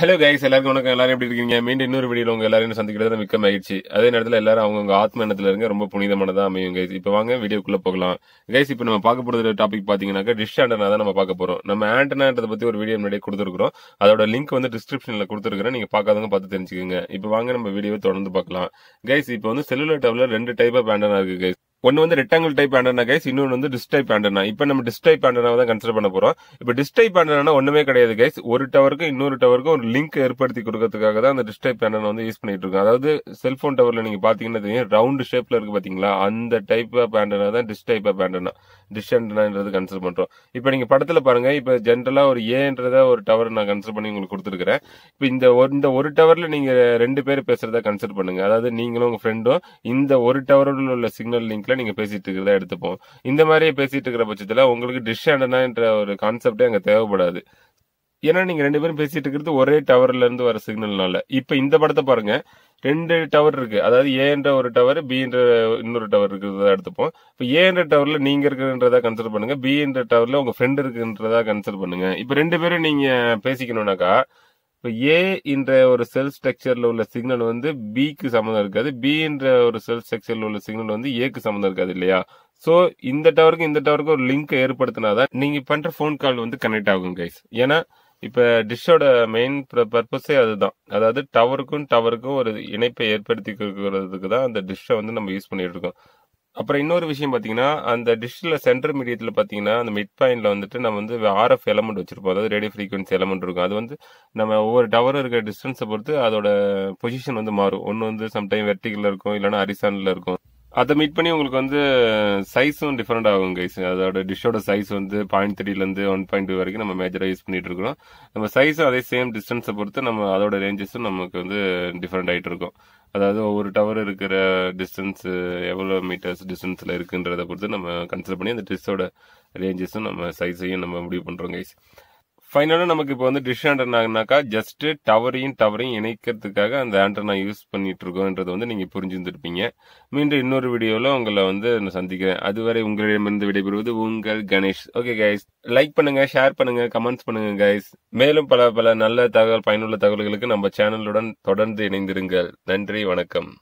hello guys எல்லாருக்கும் வணக்கம் எல்லாரும் எப்படி இருக்கீங்க மீண்டும் இன்னொரு வீடியோ உங்க எல்லாரும் சந்திக்கிறது மிக்க மகிழ்ச்சி அதே நேரத்தில் எல்லாரும் அவங்க ஆத்ம எண்ணத்துல இருங்க ரொம்ப புனிதமானதா அமையும் கைஸ் இப்போ வாங்க வீடியோக்குள்ள போகலாம் கைஸ் இப்போ நம்ம பார்க்க போறது டாபிக் பாத்தீங்கன்னாக்கா டிஷ் ஆண்டனா தான் நம்ம பார்க்க போறோம் நம்ம ஆண்டனான்றத பத்தி ஒரு வீடியோ முன்னாடியே கொடுத்துருக்கோம் அதோட லிங்க் வந்து டிஸ்கிரிப்ஷன்ல கொடுத்துருக்கேன் நீங்க பார்க்காதவங்க பார்த்து தெரிஞ்சுக்கோங்க இப்போ வாங்க நம்ம வீடியோவை தொடர்ந்து பார்க்கலாம் கைஸ் இப்போ வந்து செல்லுலர் டவுல ரெண்டு டைப் ஆஃப் ஆண்டனா இருக்கு கைஸ் ஒன்று வந்து ரெக்டாங்கிள் டைப் ஆண்டனா கைஸ் இன்னொன்று வந்து டிஸ்டைப் ஆண்டனா இப்போ நம்ம டிஸ்டைப் ஆண்டனா தான் கன்சிடர் பண்ண போகிறோம் இப்போ டிஸ்டைப் ஆண்டனா ஒன்றுமே கிடையாது கைஸ் ஒரு டவருக்கும் இன்னொரு டவருக்கும் ஒரு லிங்க் ஏற்படுத்தி கொடுக்கறதுக்காக தான் அந்த டிஸ்டைப் ஆண்டனா வந்து யூஸ் பண்ணிட்டு இருக்கோம் அதாவது செல்ஃபோன் டவரில் நீங்கள் பார்த்தீங்கன்னா தெரியும் ரவுண்டு ஷேப்பில் இருக்குது பார்த்தீங்களா அந்த டைப் ஆஃப் ஆண்டனா தான் டிஸ்டைப் ஆஃப் ஆண்டனா டிஷ் ஆண்டனான்றது கன்சிடர் பண்ணுறோம் இப்போ நீங்கள் படத்தில் பாருங்கள் இப்போ ஜென்ரலாக ஒரு ஏன்றத ஒரு டவர் நான் கன்சிடர் பண்ணி உங்களுக்கு கொடுத்துருக்குறேன் இப்போ இந்த ஒரு இந்த ஒரு டவரில் நீங்கள் ரெண்டு பேர் பேசுகிறத கன்சிடர் பண்ணுங்கள் அதாவது நீங்களும் உங்கள் ஃப்ரெண்டும் இந்த ஒரு டவரில் உள்ள சிக்னல் லிங்க் டாபிக்ல நீங்க பேசிட்டு இருக்கிறதா எடுத்துப்போம் இந்த மாதிரியே பேசிட்டு இருக்கிற பட்சத்துல உங்களுக்கு டிஷ் ஆண்டனான்ற ஒரு கான்செப்டே அங்க தேவைப்படாது ஏன்னா நீங்க ரெண்டு பேரும் பேசிட்டு இருக்கிறது ஒரே டவர்ல இருந்து வர சிக்னல்னால இப்ப இந்த படத்தை பாருங்க ரெண்டு டவர் இருக்கு அதாவது ஏன்ற ஒரு டவர் பின்ற இன்னொரு டவர் இருக்கிறதா எடுத்துப்போம் இப்போ ஏன்ற டவர்ல நீங்க இருக்குன்றதா கன்சிடர் பண்ணுங்க என்ற டவர்ல உங்க ஃப்ரெண்ட் இருக்குன்றதா கன்சிடர் பண்ணுங்க இப்ப ரெண்டு பேரும் நீங்க பேசிக்கணும்னாக்கா இப்போ ஏ என்ற ஒரு செல் ஸ்ட்ரக்சரில் உள்ள சிக்னல் வந்து பிக்கு சம்மந்தம் இருக்காது பி என்ற ஒரு செல் ஸ்ட்ரக்சரில் உள்ள சிக்னல் வந்து ஏக்கு சம்மந்தம் இருக்காது இல்லையா ஸோ இந்த டவருக்கும் இந்த டவருக்கும் ஒரு லிங்க் ஏற்படுத்தினாதான் நீங்கள் பண்ணுற ஃபோன் கால் வந்து கனெக்ட் ஆகும் கைஸ் ஏன்னா இப்போ டிஷ்ஷோட மெயின் பர்பஸே அதுதான் அதாவது டவருக்கும் டவருக்கும் ஒரு இணைப்பை ஏற்படுத்தி கொடுக்கறதுக்கு தான் அந்த டிஷ்ஷை வந்து நம்ம யூஸ் பண்ணிட்டு இருக்கோம் அப்புறம் இன்னொரு விஷயம் பார்த்தீங்கன்னா அந்த டிஷ்ஷில் சென்டர் மீடியத்தில் பார்த்தீங்கன்னா அந்த மிட் பாயிண்டில் வந்துட்டு நம்ம வந்து ஆர்எஃப் எலமெண்ட் வச்சிருப்போம் அதாவது ரேடியோ ஃப்ரீக்வன்சி எலமெண்ட் இருக்கும் அது வந்து நம்ம ஒவ்வொரு டவர் இருக்கிற டிஸ்டன்ஸை பொறுத்து அதோட பொசிஷன் வந்து மாறும் ஒன்று வந்து சம்டைம் வெர்டிகலில் இருக்கும் இல்லைன்னா அரிசானில் இருக்கும் அதை மீட் பண்ணி உங்களுக்கு வந்து சைஸும் டிஃப்ரெண்ட் ஆகும் கைஸ் அதோட டிஷ்ஷோட சைஸ் வந்து பாயிண்ட் த்ரீலேருந்து ஒன் பாயிண்ட் டூ வரைக்கும் நம்ம மேஜராக யூஸ் பண்ணிட்டு இருக்கிறோம் நம்ம சைஸும் அதே சேம் டிஸ்டன்ஸை பொறுத்து நம்ம அதோட ரேஞ்சஸும் நமக்கு வந்து டிஃப்ரெண்ட் ஆகிட்டு இருக்கும் அதாவது ஒவ்வொரு டவர் இருக்கிற டிஸ்டன்ஸ் எவ்வளோ மீட்டர்ஸ் டிஸ்டன்ஸில் இருக்குன்றதை பொறுத்து நம்ம கன்சிடர் பண்ணி அந்த டிஸ்ஸோட ரேஞ்சஸும் நம்ம சைஸையும் நம்ம முடிவு பண்ணுறோம் கைஸ் ஃபைனலாக நமக்கு இப்போ வந்து டிஷ் ஆண்டனாக்கா ஜஸ்ட் டவரையும் டவரையும் இணைக்கிறதுக்காக அந்த ஆண்டனா யூஸ் பண்ணிட்டு இருக்கோன்றது வந்து நீங்கள் புரிஞ்சுருந்துருப்பீங்க மீண்டும் இன்னொரு வீடியோவில் உங்களை வந்து நான் சந்திக்கிறேன் அதுவரை உங்களிடமிருந்து விடைபெறுவது உங்கள் கணேஷ் ஓகே கைஸ் லைக் பண்ணுங்க ஷேர் பண்ணுங்க கமெண்ட்ஸ் பண்ணுங்க கைஸ் மேலும் பல பல நல்ல தகவல் பயனுள்ள தகவல்களுக்கு நம்ம சேனலுடன் தொடர்ந்து இணைந்திருங்கள் நன்றி வணக்கம்